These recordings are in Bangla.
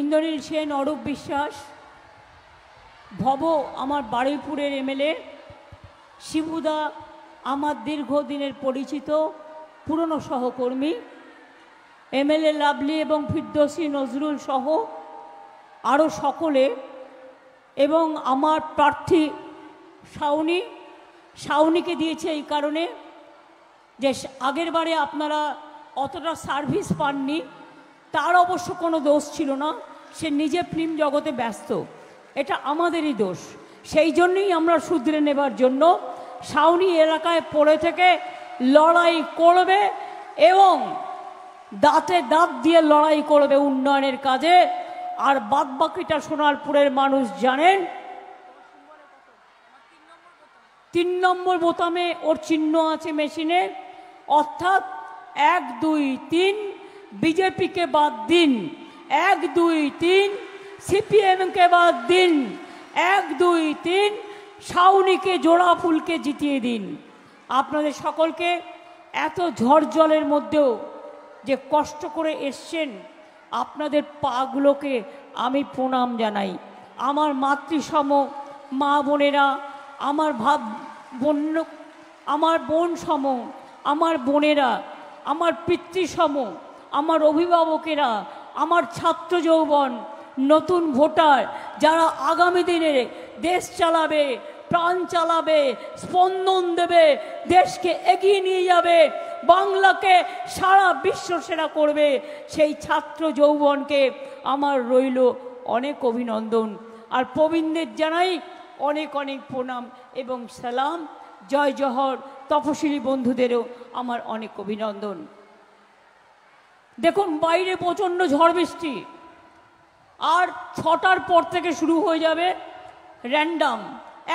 ইন্দ্রনীল সেন অরূপ বিশ্বাস ভব আমার বারুইপুরের এমএলএ শিবুদা আমার দীর্ঘদিনের পরিচিত পুরনো সহকর্মী এমএলএ লাভলি এবং ফিরদোসি নজরুল সহ আরও সকলে এবং আমার প্রার্থী শাওনি শাওনিকে দিয়েছে এই কারণে যে আগের বারে আপনারা অতটা সার্ভিস পাননি তার অবশ্য কোনো দোষ ছিল না সে নিজে ফিল্ম জগতে ব্যস্ত এটা আমাদেরই দোষ সেই জন্যই আমরা শুধরে নেবার জন্য সাউনি এলাকায় পড়ে থেকে লড়াই করবে এবং দাঁতে দাঁত দিয়ে লড়াই করবে উন্নয়নের কাজে আর বাদ বাকিটা সোনারপুরের মানুষ জানেন তিন নম্বর বোতামে ওর চিহ্ন আছে মেশিনে অর্থাৎ এক দুই তিন বিজেপিকে বাদ দিন এক দুই তিন সিপিএমকে বাদ দিন এক দুই তিন সাউনিকে জোড়া ফুলকে জিতিয়ে দিন আপনাদের সকলকে এত ঝড় জলের মধ্যেও যে কষ্ট করে এসছেন আপনাদের পাগুলোকে আমি প্রণাম জানাই আমার মাতৃসম মা বোনেরা আমার ভাব বন্য আমার বোন সম আমার বোনেরা আমার পিতৃসম আমার অভিভাবকেরা আমার ছাত্র যৌবন নতুন ভোটার যারা আগামী দিনে দেশ চালাবে প্রাণ চালাবে স্পন্দন দেবে দেশকে এগিয়ে নিয়ে যাবে বাংলাকে সারা বিশ্ব সেরা করবে সেই ছাত্র যৌবনকে আমার রইল অনেক অভিনন্দন আর প্রবীণদের জানাই অনেক অনেক প্রণাম এবং সালাম জয় জহর তপশিলি বন্ধুদেরও আমার অনেক অভিনন্দন দেখুন বাইরে প্রচণ্ড ঝড় বৃষ্টি আর ছটার পর থেকে শুরু হয়ে যাবে র্যান্ডাম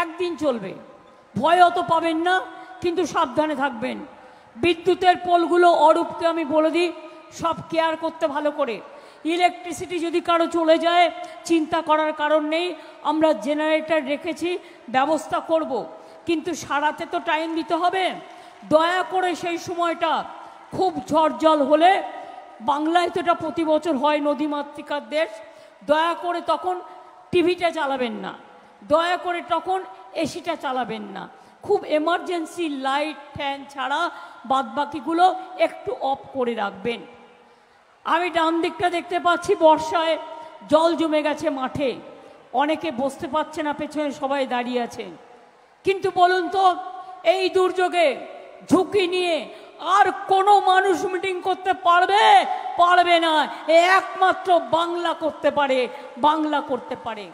একদিন চলবে ভয় অত পাবেন না কিন্তু সাবধানে থাকবেন বিদ্যুতের পোলগুলো অরূপকে আমি বলে দিই সব কেয়ার করতে ভালো করে ইলেকট্রিসিটি যদি কারো চলে যায় চিন্তা করার কারণ নেই আমরা জেনারেটর রেখেছি ব্যবস্থা করব। কিন্তু সারাতে তো টাইম দিতে হবে দয়া করে সেই সময়টা খুব ঝড় জল হলে বাংলায় তো এটা প্রতি বছর হয় নদীমাতৃকার দেশ দয়া করে তখন টিভিটা চালাবেন না দয়া করে তখন এসিটা চালাবেন না খুব এমার্জেন্সি লাইট ফ্যান ছাড়া বাদবাকিগুলো একটু অফ করে রাখবেন আমি ডান দিকটা দেখতে পাচ্ছি বর্ষায় জল জমে গেছে মাঠে অনেকে বসতে পারছে না পেছনে সবাই দাঁড়িয়ে আছেন কিন্তু বলুন তো এই দুর্যোগে ঝুঁকি নিয়ে আর কোনো মানুষ মিটিং করতে পারবে পারবে না একমাত্র বাংলা করতে পারে বাংলা করতে পারে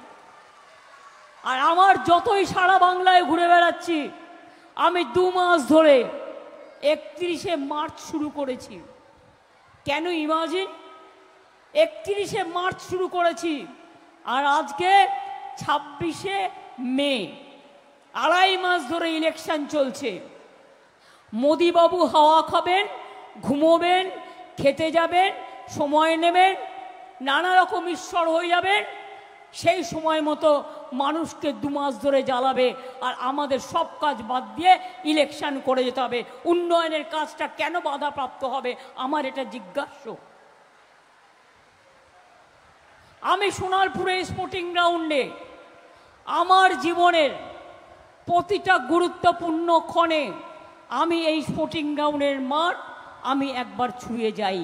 আর আমার যতই সারা বাংলায় ঘুরে বেড়াচ্ছি আমি দু মাস ধরে একত্রিশে মার্চ শুরু করেছি কেন ইমাজিন একত্রিশে মার্চ শুরু করেছি আর আজকে ছাব্বিশে মে আড়াই মাস ধরে ইলেকশন চলছে মোদিবাবু হাওয়া খাবেন ঘুমোবেন খেতে যাবেন সময় নেবেন নানা রকম ঈশ্বর হয়ে যাবেন সেই সময় মতো মানুষকে দু মাস ধরে জ্বালাবে আর আমাদের সব কাজ বাদ দিয়ে ইলেকশন করে যেতে হবে উন্নয়নের কাজটা কেন বাধাপ্রাপ্ত হবে আমার এটা জিজ্ঞাস্য আমি সোনারপুরে স্পোর্টিং গ্রাউন্ডে আমার জীবনের প্রতিটা গুরুত্বপূর্ণ ক্ষণে আমি এই স্পোর্টিং গ্রাউন্ডের মাঠ আমি একবার ছুঁয়ে যাই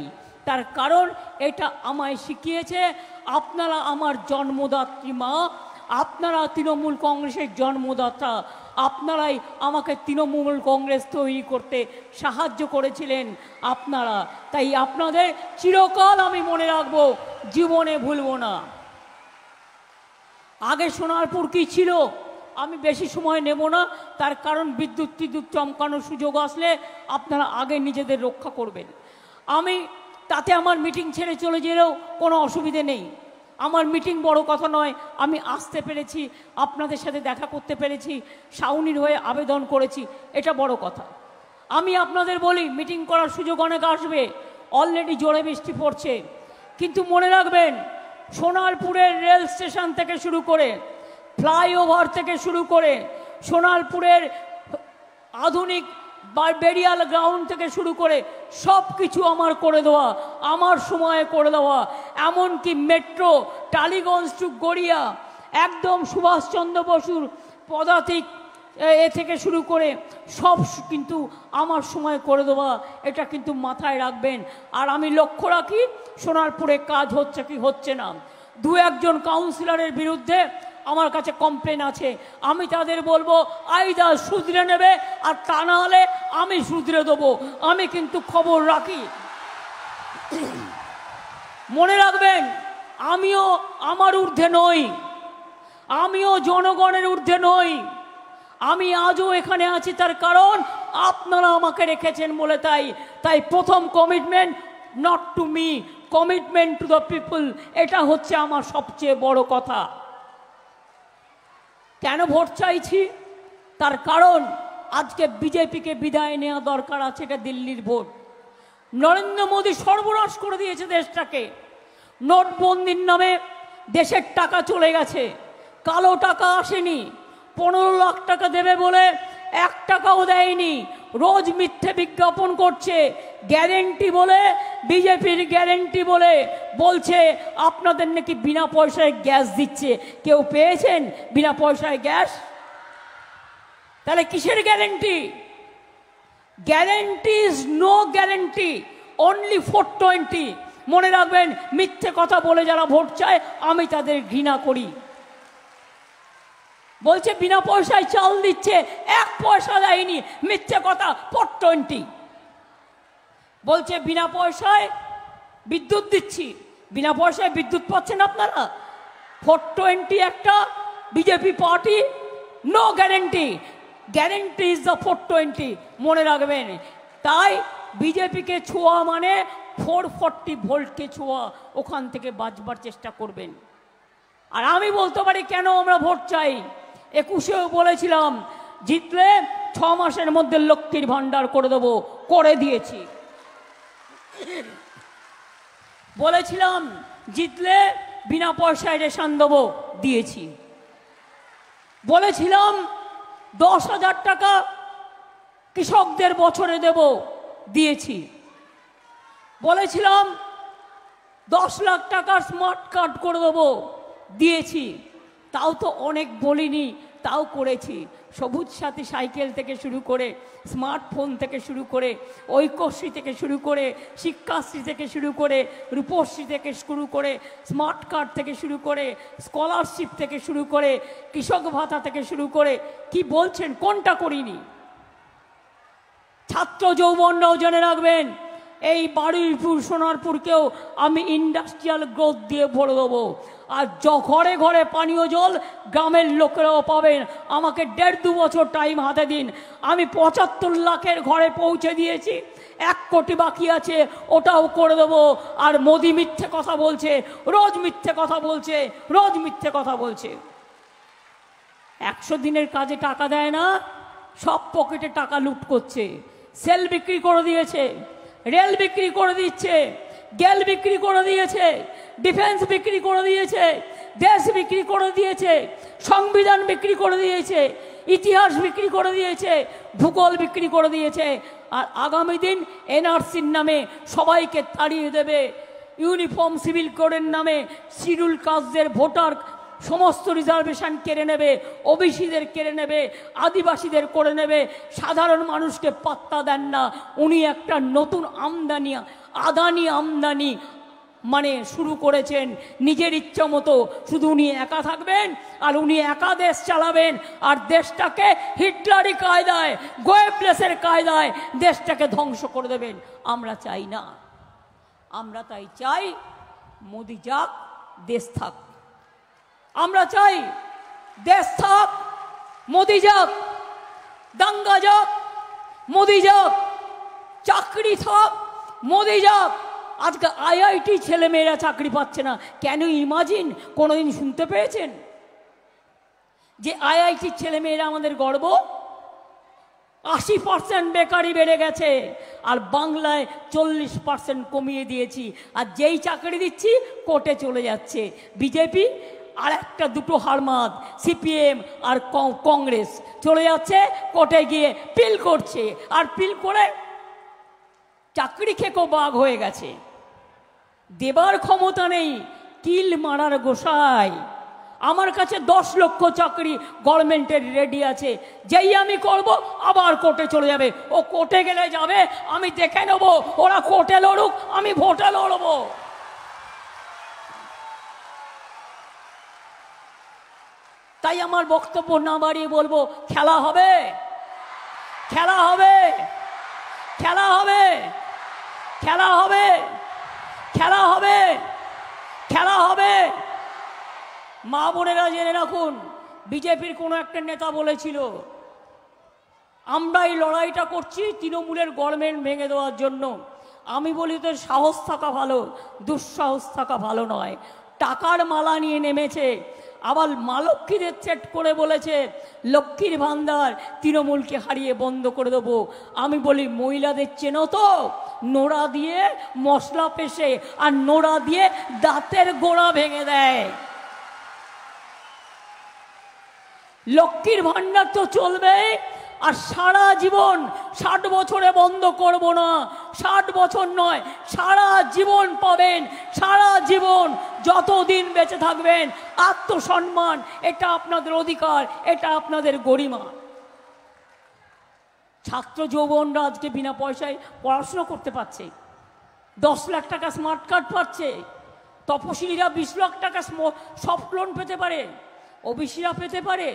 তার কারণ এটা আমায় শিখিয়েছে আপনারা আমার জন্মদাত্রী মা আপনারা তৃণমূল কংগ্রেসের জন্মদাতা আপনারাই আমাকে তৃণমূল কংগ্রেস তৈরি করতে সাহায্য করেছিলেন আপনারা তাই আপনাদের চিরকাল আমি মনে রাখবো জীবনে ভুলব না আগে সোনারপুর কী ছিল আমি বেশি সময় নেব না তার কারণ বিদ্যুৎ টিদ্যুৎ চমকানোর সুযোগ আসলে আপনারা আগে নিজেদের রক্ষা করবেন আমি তাতে আমার মিটিং ছেড়ে চলে যেলেও কোনো অসুবিধে নেই আমার মিটিং বড় কথা নয় আমি আসতে পেরেছি আপনাদের সাথে দেখা করতে পেরেছি সাউনির হয়ে আবেদন করেছি এটা বড় কথা আমি আপনাদের বলি মিটিং করার সুযোগ অনেক আসবে অলরেডি জোরে বৃষ্টি পড়ছে কিন্তু মনে রাখবেন সোনারপুরের রেল স্টেশন থেকে শুরু করে ফ্লাইওভার থেকে শুরু করে সোনালপুরের আধুনিক বেরিয়াল গ্রাউন্ড থেকে শুরু করে সব কিছু আমার করে দেওয়া আমার সময়ে করে দেওয়া এমনকি মেট্রো টালিগঞ্জ টু গড়িয়া একদম সুভাষচন্দ্র বসুর পদাতিক এ থেকে শুরু করে সব কিন্তু আমার সময় করে দেওয়া এটা কিন্তু মাথায় রাখবেন আর আমি লক্ষ্য রাখি সোনারপুরে কাজ হচ্ছে কি হচ্ছে না দু একজন কাউন্সিলরের বিরুদ্ধে আমার কাছে কমপ্লেন আছে আমি তাদের বলবো আইদা শুধরে নেবে আর তা না হলে আমি শুধরে দেবো আমি কিন্তু খবর রাখি মনে রাখবেন আমিও আমার ঊর্ধ্বে নই আমিও জনগণের ঊর্ধ্বে নই আমি আজও এখানে আছি তার কারণ আপনারা আমাকে রেখেছেন বলে তাই তাই প্রথম commitment not to me commitment to the people এটা হচ্ছে আমার সবচেয়ে বড় কথা কেন ভোট চাইছি তার কারণ আজকে বিজেপিকে বিদায় নেওয়া দরকার আছে এটা দিল্লির ভোট নরেন্দ্র মোদী সর্বনাশ করে দিয়েছে দেশটাকে নোটবন্দির নামে দেশের টাকা চলে গেছে কালো টাকা আসেনি পনেরো লাখ টাকা দেবে বলে এক টাকাও দেয়নি রোজ মিথ্যে বিজ্ঞাপন করছে গ্যারেন্টি বলে বিজেপির গ্যারেন্টি বলে বলছে আপনাদের নাকি বিনা পয়সায় গ্যাস দিচ্ছে কেউ পেয়েছেন বিনা পয়সায় গ্যাস তাহলে কিসের guarantee guarantee is no guarantee only four twenty মনে রাখবেন মিথ্যে কথা বলে যারা ভোট চায় আমি তাদের ঘৃণা করি বলছে বিনা পয়সায় চাল দিচ্ছে এক পয়সা দেয়নি মিথ্যে কথা পট টোয়েন্টি বলছে বিনা পয়সায় বিদ্যুৎ দিচ্ছি বিনা পয়সায় বিদ্যুৎ পাচ্ছেন আপনারা ফোর টোয়েন্টি একটা BJP party no guarantee guarantee is the four twenty মনে রাখবেন তাই বিজেপিকে ছোঁয়া মানে ফোর ফোরটি ভোল্টকে ছোঁয়া ওখান থেকে বাঁচবার চেষ্টা করবেন আর আমি বলতে পারি কেন আমরা ভোট চাই একুশেও বলেছিলাম জিতলে ছ মাসের মধ্যে লক্ষ্মীর ভাণ্ডার করে দেবো করে দিয়েছি বলেছিলাম জিতলে বিনা পয়সায় রেশন দেবো দিয়েছি বলেছিলাম দশ হাজার টাকা কৃষকদের বছরে দেব দিয়েছি বলেছিলাম দশ লাখ টাকার স্মার্ট কার্ড করে দেবো দিয়েছি তাও তো অনেক বলিনি তাও করেছি সবুজ সাথী সাইকেল থেকে শুরু করে স্মার্টফোন থেকে শুরু করে ঐক্যশ্রী থেকে শুরু করে শিক্ষাশ্রী থেকে শুরু করে রূপশ্রী থেকে শুরু করে স্মার্ট কার্ড থেকে শুরু করে স্কলারশিপ থেকে শুরু করে কৃষক ভাতা থেকে শুরু করে কি বলছেন কোনটা করিনি ছাত্র যৌবনরাও জেনে রাখবেন এই বাড়িপুর সোনারপুরকেও আমি ইন্ডাস্ট্রিয়াল গ্রোথ দিয়ে ভরে দেবো আর য ঘরে ঘরে পানীয় জল গ্রামের লোকেরাও পাবেন আমাকে দেড় দু বছর টাইম হাতে দিন আমি পঁচাত্তর লাখের ঘরে পৌঁছে দিয়েছি এক কোটি বাকি আছে ওটাও করে দেবো আর মোদি মিথ্যে কথা বলছে রোজ মিথ্যে কথা বলছে রোজ মিথ্যে কথা বলছে একশো দিনের কাজে টাকা দেয় না সব পকেটে টাকা লুট করছে সেল বিক্রি করে দিয়েছে রেল বিক্রি করে দিচ্ছে গেল বিক্রি করে দিয়েছে ডিফেন্স বিক্রি করে দিয়েছে দেশ বিক্রি করে দিয়েছে সংবিধান বিক্রি করে দিয়েছে ইতিহাস বিক্রি করে দিয়েছে ভূগোল বিক্রি করে দিয়েছে আর আগামী দিন এনআরসির নামে সবাইকে তাড়িয়ে দেবে ইউনিফর্ম সিভিল কোডের নামে শিডিউল কাজদের ভোটার সমস্ত রিজার্ভেশন কেড়ে নেবে ওবিসিদের কেড়ে নেবে আদিবাসীদের করে নেবে সাধারণ মানুষকে পাত্তা দেন না উনি একটা নতুন আমদানি আদানি আমদানি মানে শুরু করেছেন নিজের ইচ্ছা মতো শুধু উনি একা থাকবেন আর উনি একা দেশ চালাবেন আর দেশটাকে হিটলারি কায়দায় গোয়েপ্লেসের কায়দায় দেশটাকে ধ্বংস করে দেবেন আমরা চাই না আমরা তাই চাই মোদি যাক দেশ থাক আমরা চাই দেশ থাক মোদি যাক দাঙ্গা যাক মোদি যাক চাকরি থাক মোদি যাক আজকে আইআইটি ছেলেমেয়েরা চাকরি পাচ্ছে না কেন ইমাজিন কোনোদিন শুনতে পেয়েছেন যে আইআইটির ছেলেমেয়েরা আমাদের গর্ব আশি পার্সেন্ট বেকারি বেড়ে গেছে আর বাংলায় চল্লিশ পার্সেন্ট কমিয়ে দিয়েছি আর যেই চাকরি দিচ্ছি কোর্টে চলে যাচ্ছে বিজেপি আর একটা দুটো হারমাদ সিপিএম আর কংগ্রেস চলে যাচ্ছে কোর্টে গিয়ে পিল করছে আর পিল করে চাকরি খেকো বাঘ হয়ে গেছে দেবার ক্ষমতা নেই কিল মারার গোসাই আমার কাছে দশ লক্ষ চাকরি গভর্নমেন্টের রেডি আছে যেই আমি করব আবার কোর্টে চলে যাবে ও কোর্টে গেলে যাবে আমি দেখে নেব ওরা কোর্টে লড়ুক আমি ভোটে লড়বো তাই আমার বক্তব্য না বাড়িয়ে বলবো খেলা হবে খেলা হবে খেলা হবে খেলা হবে খেলা হবে খেলা হবে মা বোনেরা জেনে রাখুন বিজেপির কোনো একটা নেতা বলেছিল আমরা এই লড়াইটা করছি তৃণমূলের গরমেন্ট ভেঙে দেওয়ার জন্য আমি বলি তো সাহস থাকা ভালো দুঃসাহস থাকা ভালো নয় টাকার মালা নিয়ে নেমেছে আবার মা লক্ষ্মীদের চেট করে বলেছে লক্ষ্মীর ভান্ডার তৃণমূলকে হারিয়ে বন্ধ করে দেবো আমি বলি মহিলাদের চেনো তো নোড়া দিয়ে মশলা পেশে আর নোড়া দিয়ে দাঁতের গোড়া ভেঙে দেয় লক্ষ্মীর ভান্ডার তো চলবে আর সারা জীবন ষাট বছরে বন্ধ করব না ষাট বছর নয় সারা জীবন পাবেন সারা জীবন যতদিন বেঁচে থাকবেন আত্মসম্মান এটা আপনাদের অধিকার এটা আপনাদের গরিমা ছাত্র যৌবনরা আজকে বিনা পয়সায় পড়াশুনো করতে পারছে দশ লাখ টাকা স্মার্ট কার্ড পাচ্ছে তপশিলীরা বিশ লাখ টাকা সফট লোন পেতে পারে ওবিসিরা পেতে পারে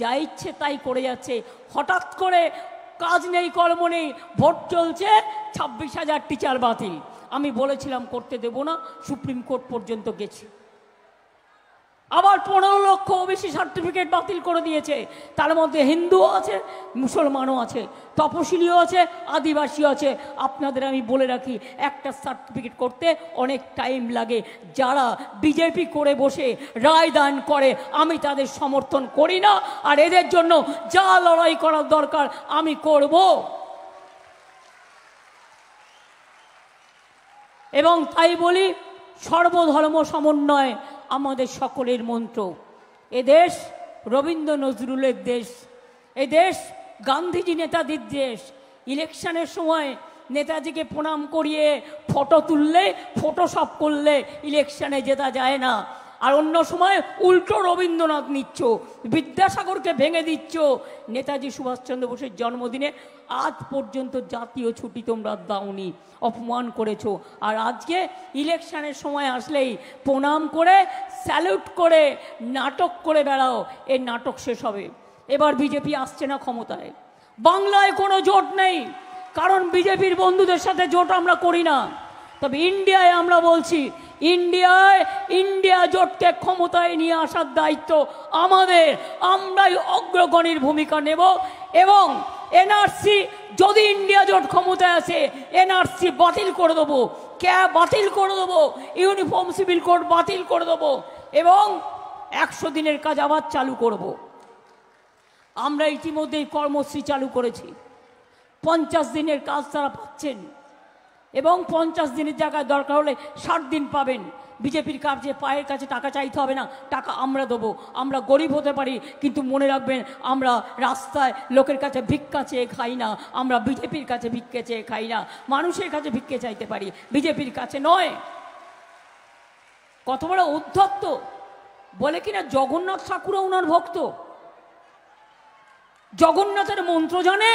যা ইচ্ছে তাই করে যাচ্ছে হঠাৎ করে কাজ নেই কর্ম নেই ভোট চলছে ছাব্বিশ হাজার টিচার বাতিল আমি বলেছিলাম করতে দেব না সুপ্রিম কোর্ট পর্যন্ত গেছি আবার পনেরো লক্ষ ওবিসি সার্টিফিকেট বাতিল করে দিয়েছে তার মধ্যে হিন্দুও আছে মুসলমানও আছে তপসিলিও আছে আদিবাসীও আছে আপনাদের আমি বলে রাখি একটা সার্টিফিকেট করতে অনেক টাইম লাগে যারা বিজেপি করে বসে রায় দান করে আমি তাদের সমর্থন করি না আর এদের জন্য যা লড়াই করার দরকার আমি করব এবং তাই বলি সর্বধর্ম সমন্বয় আমাদের সকলের মন্ত্র এদেশ রবীন্দ্র নজরুলের দেশ এদেশ গান্ধীজি নেতাজির দেশ ইলেকশনের সময় নেতাজিকে প্রণাম করিয়ে ফটো তুললে ফটোশপ করলে ইলেকশনে জেতা যায় না আর অন্য সময় উল্টো রবীন্দ্রনাথ নিচ্ছ বিদ্যাসাগরকে ভেঙে দিচ্ছ নেতাজি সুভাষচন্দ্র বোসের জন্মদিনে আজ পর্যন্ত জাতীয় ছুটি তোমরা দাওনি অপমান করেছো আর আজকে ইলেকশনের সময় আসলেই প্রণাম করে স্যালুট করে নাটক করে বেড়াও এই নাটক শেষ হবে এবার বিজেপি আসছে না ক্ষমতায় বাংলায় কোনো জোট নেই কারণ বিজেপির বন্ধুদের সাথে জোট আমরা করি না তবে ইন্ডিয়ায় আমরা বলছি ইন্ডিয়ায় ইন্ডিয়া জোটকে ক্ষমতায় নিয়ে আসার দায়িত্ব আমাদের আমরাই অগ্রগণীর ভূমিকা নেব এবং এনআরসি যদি ইন্ডিয়া জোট ক্ষমতায় আসে এনআরসি বাতিল করে দেবো ক্যা বাতিল করে দেবো ইউনিফর্ম সিভিল কোড বাতিল করে দেবো এবং একশো দিনের কাজ আবার চালু করব। আমরা ইতিমধ্যেই কর্মশ্রী চালু করেছি পঞ্চাশ দিনের কাজ তারা পাচ্ছেন এবং পঞ্চাশ দিনের জায়গায় দরকার হলে ষাট দিন পাবেন বিজেপির কাছে পায়ের কাছে টাকা চাইতে হবে না টাকা আমরা দেবো আমরা গরিব হতে পারি কিন্তু মনে রাখবেন আমরা রাস্তায় লোকের কাছে ভিক্ষা চেয়ে খাই না আমরা বিজেপির কাছে ভিক্ষে চেয়ে খাই না মানুষের কাছে ভিক্ষে চাইতে পারি বিজেপির কাছে নয় কত বড় উদ্ধত্ত বলে কিনা জগন্নাথ ঠাকুরও ওনার ভক্ত জগন্নাথের মন্ত্র জানে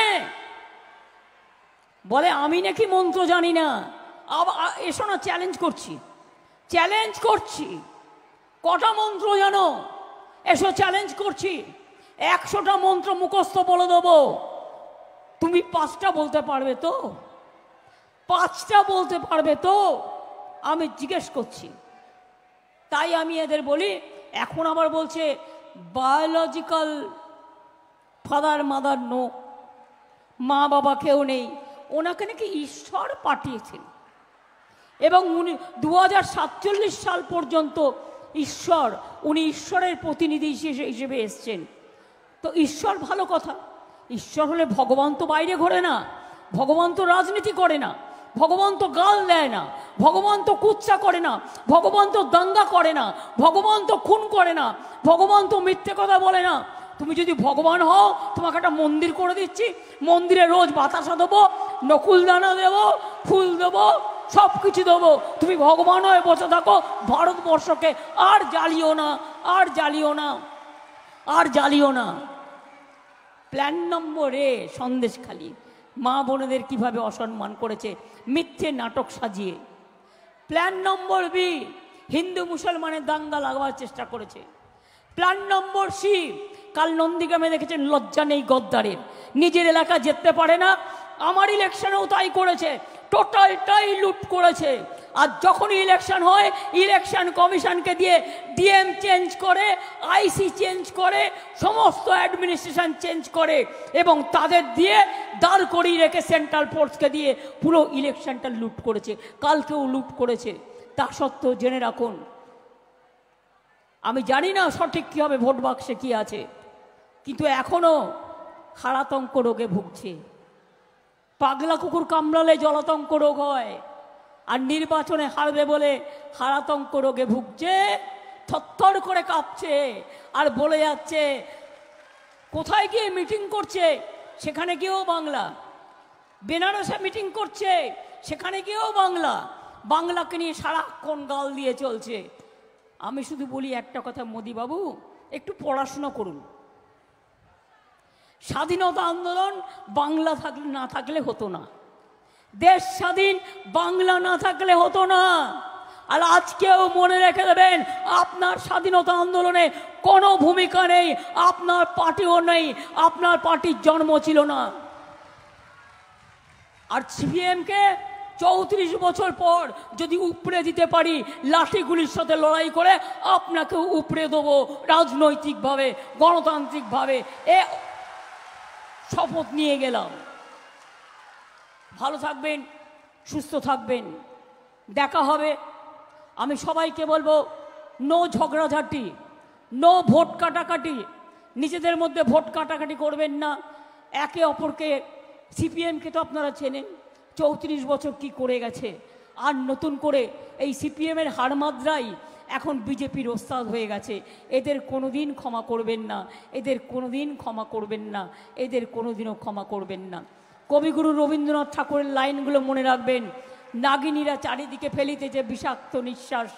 বলে আমি নাকি মন্ত্র জানি না আবার এসো না চ্যালেঞ্জ করছি চ্যালেঞ্জ করছি কটা মন্ত্র জানো এসো চ্যালেঞ্জ করছি একশোটা মন্ত্র মুখস্থ বলে দেবো তুমি পাঁচটা বলতে পারবে তো পাঁচটা বলতে পারবে তো আমি জিজ্ঞেস করছি তাই আমি এদের বলি এখন আবার বলছে বায়োলজিক্যাল ফাদার মাদার নো মা বাবা কেউ নেই ওনাকে নাকি ঈশ্বর পাঠিয়েছেন এবং উনি দু সাল পর্যন্ত ঈশ্বর উনি ঈশ্বরের প্রতিনিধি হিসেবে এসছেন তো ঈশ্বর ভালো কথা ঈশ্বর হলে ভগবান তো বাইরে ঘোরে না ভগবান তো রাজনীতি করে না ভগবান তো গাল দেয় না ভগবান তো কুচ্ছা করে না ভগবান তো দাঙ্গা করে না ভগবান তো খুন করে না ভগবান তো মিথ্যে কথা বলে না তুমি যদি ভগবান হও তোমাকে একটা মন্দির করে দিচ্ছি মন্দিরে রোজ বাতাসা দেবো নকুলদানা দেবো ফুল দেবো সব কিছু দেবো তুমি ভগবান হয়ে বসে থাকো ভারতবর্ষকে আর জ্বালিও না আর জ্বালিও না আর জ্বালিও না প্ল্যান নম্বর এ খালি মা বোনেদের কিভাবে অসম্মান করেছে মিথ্যে নাটক সাজিয়ে প্ল্যান নম্বর বি হিন্দু মুসলমানের দাঙ্গা লাগাবার চেষ্টা করেছে প্ল্যান নম্বর সি কাল নন্দীগ্রামে দেখেছেন লজ্জা নেই গদ্দারের নিজের এলাকা যেতে পারে না আমার ইলেকশনেও তাই করেছে টোটালটাই লুট করেছে আর যখনই ইলেকশন হয় ইলেকশন কমিশনকে দিয়ে ডিএম চেঞ্জ করে আইসি চেঞ্জ করে সমস্ত অ্যাডমিনিস্ট্রেশন চেঞ্জ করে এবং তাদের দিয়ে দাঁড় করিয়ে রেখে সেন্ট্রাল ফোর্সকে দিয়ে পুরো ইলেকশনটা লুট করেছে কালকেও লুট করেছে তা সত্ত্বেও জেনে রাখুন আমি জানি না সঠিক কী হবে ভোট বাক্সে কী আছে কিন্তু এখনও হারাতঙ্ক রোগে ভুগছে পাগলা কুকুর কামড়ালে জলাতঙ্ক রোগ হয় আর নির্বাচনে হারবে বলে হারাতঙ্ক রোগে ভুগছে থরথর করে কাঁপছে আর বলে যাচ্ছে কোথায় গিয়ে মিটিং করছে সেখানে গিয়েও বাংলা বেনারসে মিটিং করছে সেখানে গিয়েও বাংলা বাংলাকে নিয়ে সারাক্ষণ গাল দিয়ে চলছে আমি শুধু বলি একটা কথা মোদিবাবু একটু পড়াশোনা করুন স্বাধীনতা আন্দোলন বাংলা থাকলে না থাকলে হতো না দেশ স্বাধীন বাংলা না থাকলে হতো না আর আজকেও মনে রেখে দেবেন আপনার স্বাধীনতা আন্দোলনে কোনো ভূমিকা নেই আপনার পার্টিও নেই আপনার পার্টির জন্ম ছিল না আর সিপিএমকে চৌত্রিশ বছর পর যদি উপড়ে দিতে পারি লাঠিগুলির সাথে লড়াই করে আপনাকে উপড়ে দেবো রাজনৈতিকভাবে গণতান্ত্রিকভাবে এ শপথ নিয়ে গেলাম ভালো থাকবেন সুস্থ থাকবেন দেখা হবে আমি সবাইকে বলবো নো ঝগড়াঝাটি নো ভোট কাটাকাটি নিজেদের মধ্যে ভোট কাটাকাটি করবেন না একে অপরকে সিপিএমকে তো আপনারা চেনেন চৌত্রিশ বছর কি করে গেছে আর নতুন করে এই সিপিএমের হারমাদ্রাই এখন বিজেপির ওস্তাদ হয়ে গেছে এদের কোনো দিন ক্ষমা করবেন না এদের কোনো দিন ক্ষমা করবেন না এদের কোনো দিনও ক্ষমা করবেন না কবিগুরু রবীন্দ্রনাথ ঠাকুরের লাইনগুলো মনে রাখবেন নাগিনীরা চারিদিকে ফেলিতে যে বিষাক্ত নিঃশ্বাস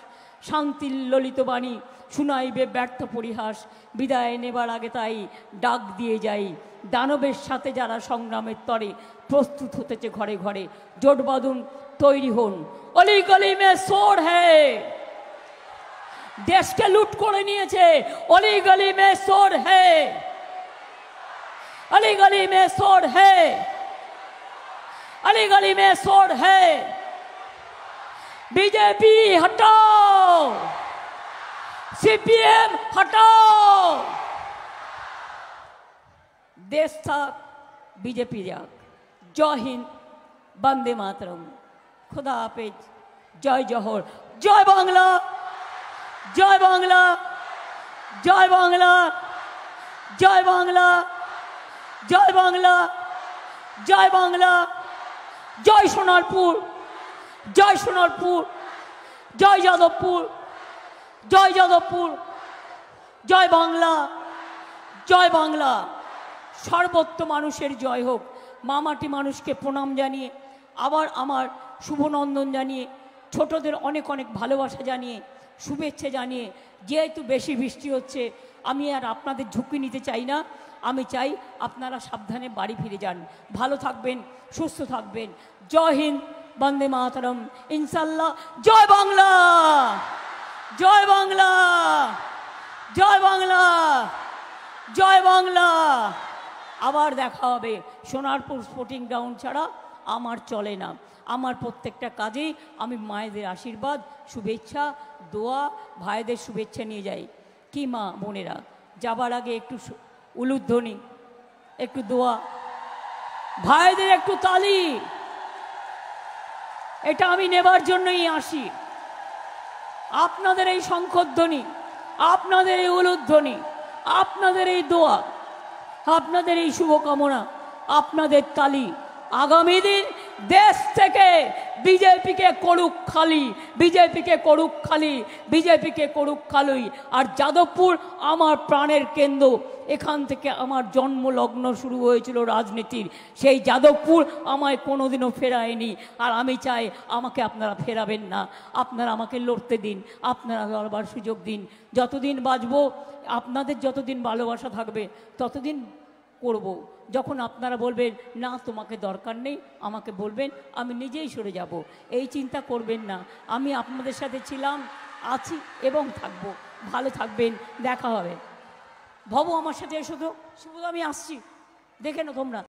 শান্তির ললিত বাণী শুনাইবে ব্যর্থ পরিহাস বিদায় নেবার আগে তাই ডাক দিয়ে যাই দানবের সাথে যারা সংগ্রামের তরে প্রস্তুত হতেছে ঘরে ঘরে জোট বাঁধুন তৈরি হন অলি গলি মে সোর হ্যায় দেশকে লুট করে নিয়েছে অলি গলি মে সোর হ্যায় অলি গলি মে সোর হ্যায় অলি গলি মে সোর হে বিজেপি हटाओ সিপিএম হটাও দেশ থাক বিজেপি যাক জয় হিন্দ বন্দে মাতরম খুদা হাফেজ জয় জহর জয় বাংলা জয় বাংলা জয় বাংলা জয় বাংলা জয় বাংলা জয় বাংলা জয় সোনারপুর জয় সোনারপুর জয় যাদবপুর জয় যাদবপুর জয় বাংলা জয় বাংলা সর্বত্র মানুষের জয় হোক মামাটি মানুষকে প্রণাম জানিয়ে আবার আমার শুভনন্দন জানিয়ে ছোটদের অনেক অনেক ভালোবাসা জানিয়ে শুভেচ্ছা জানিয়ে যেহেতু বেশি বৃষ্টি হচ্ছে আমি আর আপনাদের ঝুঁকি নিতে চাই না আমি চাই আপনারা সাবধানে বাড়ি ফিরে যান ভালো থাকবেন সুস্থ থাকবেন জয় হিন্দ বন্দে মাতরম ইনশাল্লাহ জয় বাংলা জয় বাংলা জয় বাংলা জয় বাংলা আবার দেখা হবে সোনারপুর স্পোর্টিং গ্রাউন্ড ছাড়া আমার চলে না আমার প্রত্যেকটা কাজেই আমি মায়েদের আশীর্বাদ শুভেচ্ছা দোয়া ভাইদের শুভেচ্ছা নিয়ে যাই কি মা বোনেরা যাবার আগে একটু উলুধ্বনি একটু দোয়া ভাইদের একটু তালি এটা আমি নেবার জন্যই আসি আপনাদের এই শঙ্খধ্বনি আপনাদের এই উলুধ্বনি আপনাদের এই দোয়া আপনাদের এই শুভকামনা আপনাদের তালি আগামী দিন দেশ থেকে বিজেপিকে করুক খালি বিজেপিকে করুক খালি বিজেপিকে করুক খালুই আর যাদবপুর আমার প্রাণের কেন্দ্র এখান থেকে আমার জন্মলগ্ন শুরু হয়েছিল রাজনীতির সেই যাদবপুর আমায় কোনোদিনও ফেরায়নি আর আমি চাই আমাকে আপনারা ফেরাবেন না আপনারা আমাকে লড়তে দিন আপনারা লড়বার সুযোগ দিন যতদিন বাঁচব আপনাদের যতদিন ভালোবাসা থাকবে ততদিন করবো যখন আপনারা বলবেন না তোমাকে দরকার নেই আমাকে বলবেন আমি নিজেই সরে যাব এই চিন্তা করবেন না আমি আপনাদের সাথে ছিলাম আছি এবং থাকবো ভালো থাকবেন দেখা হবে ভবো আমার সাথে এসো তো শুভ আমি আসছি দেখে না তোমরা